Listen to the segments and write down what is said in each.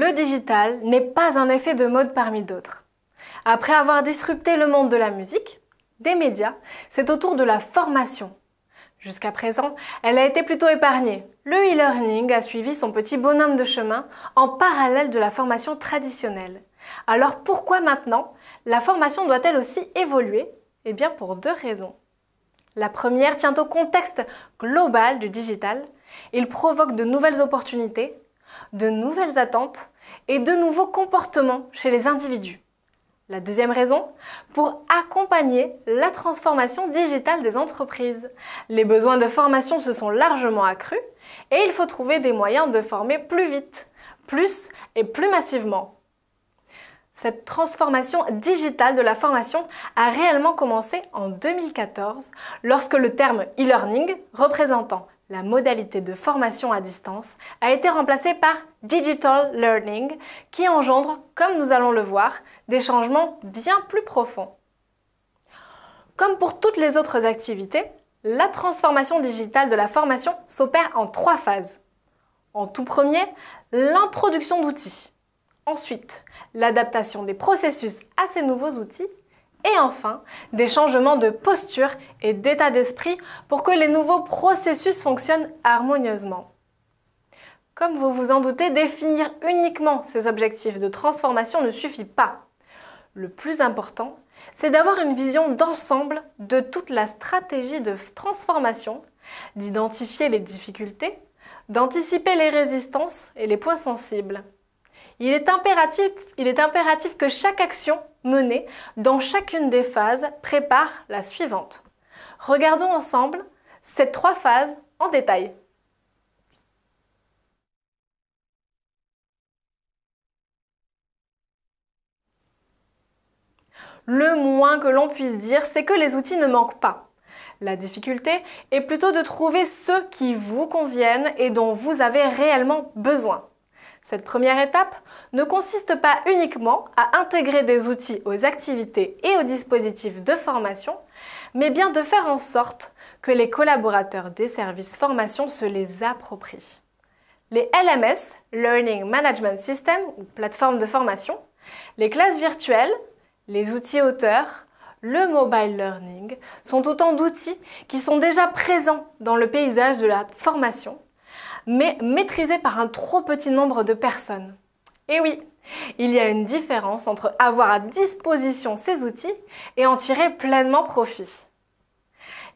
le digital n'est pas un effet de mode parmi d'autres. Après avoir disrupté le monde de la musique, des médias, c'est au tour de la formation. Jusqu'à présent, elle a été plutôt épargnée. Le e-learning a suivi son petit bonhomme de chemin en parallèle de la formation traditionnelle. Alors pourquoi maintenant la formation doit-elle aussi évoluer Eh bien pour deux raisons. La première tient au contexte global du digital. Il provoque de nouvelles opportunités de nouvelles attentes et de nouveaux comportements chez les individus. La deuxième raison, pour accompagner la transformation digitale des entreprises. Les besoins de formation se sont largement accrus et il faut trouver des moyens de former plus vite, plus et plus massivement. Cette transformation digitale de la formation a réellement commencé en 2014 lorsque le terme e-learning, représentant la modalité de formation à distance, a été remplacée par Digital Learning, qui engendre, comme nous allons le voir, des changements bien plus profonds. Comme pour toutes les autres activités, la transformation digitale de la formation s'opère en trois phases. En tout premier, l'introduction d'outils. Ensuite, l'adaptation des processus à ces nouveaux outils et enfin, des changements de posture et d'état d'esprit pour que les nouveaux processus fonctionnent harmonieusement. Comme vous vous en doutez, définir uniquement ces objectifs de transformation ne suffit pas. Le plus important, c'est d'avoir une vision d'ensemble de toute la stratégie de transformation, d'identifier les difficultés, d'anticiper les résistances et les points sensibles. Il est, impératif, que chaque action menée dans chacune des phases prépare la suivante. Regardons ensemble ces trois phases en détail. Le moins que l'on puisse dire, c'est que les outils ne manquent pas. La difficulté est plutôt de trouver ceux qui vous conviennent et dont vous avez réellement besoin. Cette première étape ne consiste pas uniquement à intégrer des outils aux activités et aux dispositifs de formation, mais bien de faire en sorte que les collaborateurs des services formation se les approprient. Les LMS, Learning Management System ou plateforme de formation, les classes virtuelles, les outils auteurs, le mobile learning sont autant d'outils qui sont déjà présents dans le paysage de la formation mais maîtrisés par un trop petit nombre de personnes. Et oui, il y a une différence entre avoir à disposition ces outils et en tirer pleinement profit.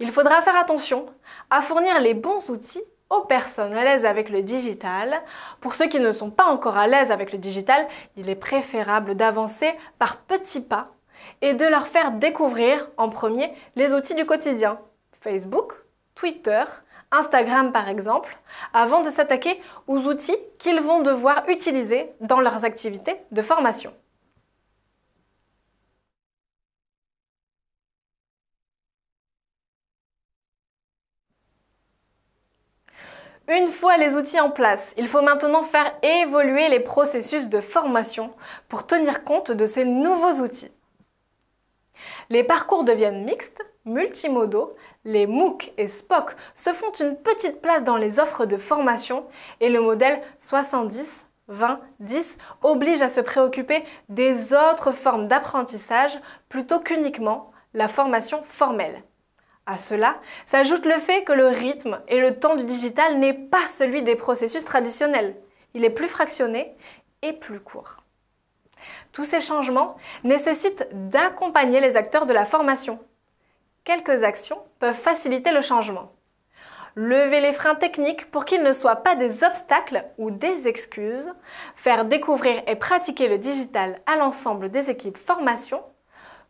Il faudra faire attention à fournir les bons outils aux personnes à l'aise avec le digital. Pour ceux qui ne sont pas encore à l'aise avec le digital, il est préférable d'avancer par petits pas et de leur faire découvrir en premier les outils du quotidien, Facebook, Twitter, Instagram par exemple, avant de s'attaquer aux outils qu'ils vont devoir utiliser dans leurs activités de formation. Une fois les outils en place, il faut maintenant faire évoluer les processus de formation pour tenir compte de ces nouveaux outils. Les parcours deviennent mixtes, multimodaux, les MOOC et SPOC se font une petite place dans les offres de formation et le modèle 70 20, 10 oblige à se préoccuper des autres formes d'apprentissage plutôt qu'uniquement la formation formelle. À cela s'ajoute le fait que le rythme et le temps du digital n'est pas celui des processus traditionnels. Il est plus fractionné et plus court. Tous ces changements nécessitent d'accompagner les acteurs de la formation quelques actions peuvent faciliter le changement. Lever les freins techniques pour qu'ils ne soient pas des obstacles ou des excuses, faire découvrir et pratiquer le digital à l'ensemble des équipes formation,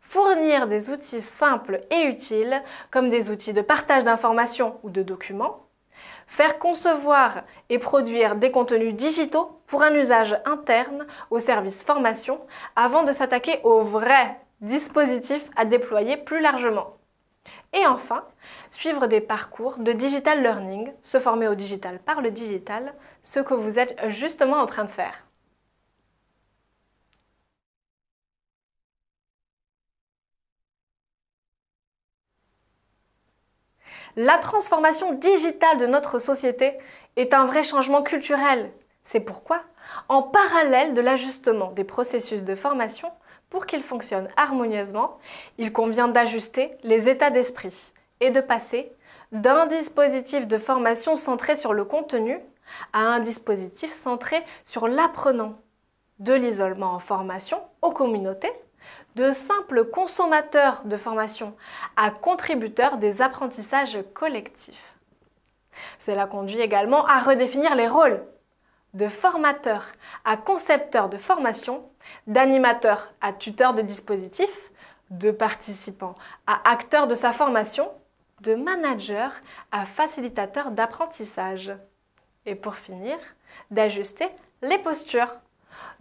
fournir des outils simples et utiles comme des outils de partage d'informations ou de documents, faire concevoir et produire des contenus digitaux pour un usage interne au service formation avant de s'attaquer aux vrais dispositif à déployer plus largement. Et enfin, suivre des parcours de digital learning, se former au digital par le digital, ce que vous êtes justement en train de faire. La transformation digitale de notre société est un vrai changement culturel. C'est pourquoi, en parallèle de l'ajustement des processus de formation, pour qu'il fonctionne harmonieusement, il convient d'ajuster les états d'esprit et de passer d'un dispositif de formation centré sur le contenu à un dispositif centré sur l'apprenant, de l'isolement en formation aux communautés, de simples consommateurs de formation à contributeurs des apprentissages collectifs. Cela conduit également à redéfinir les rôles de formateur à concepteur de formation d'animateur à tuteur de dispositif, de participant à acteur de sa formation, de manager à facilitateur d'apprentissage. Et pour finir, d'ajuster les postures.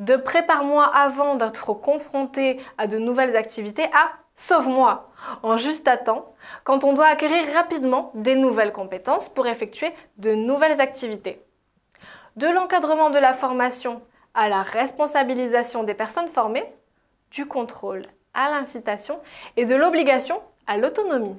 De prépare-moi avant d'être confronté à de nouvelles activités à sauve-moi en juste temps quand on doit acquérir rapidement des nouvelles compétences pour effectuer de nouvelles activités. De l'encadrement de la formation à la responsabilisation des personnes formées, du contrôle à l'incitation et de l'obligation à l'autonomie.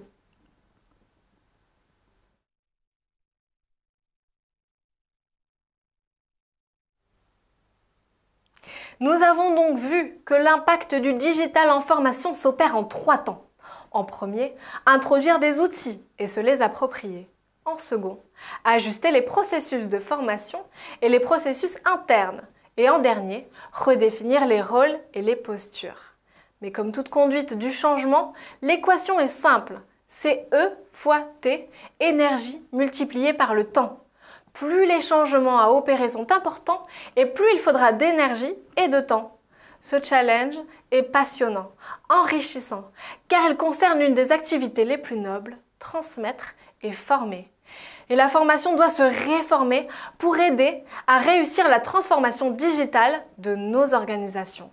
Nous avons donc vu que l'impact du digital en formation s'opère en trois temps. En premier, introduire des outils et se les approprier. En second, ajuster les processus de formation et les processus internes et en dernier, redéfinir les rôles et les postures. Mais comme toute conduite du changement, l'équation est simple. C'est E fois T, énergie multipliée par le temps. Plus les changements à opérer sont importants, et plus il faudra d'énergie et de temps. Ce challenge est passionnant, enrichissant, car il concerne une des activités les plus nobles, transmettre et former. Et la formation doit se réformer pour aider à réussir la transformation digitale de nos organisations.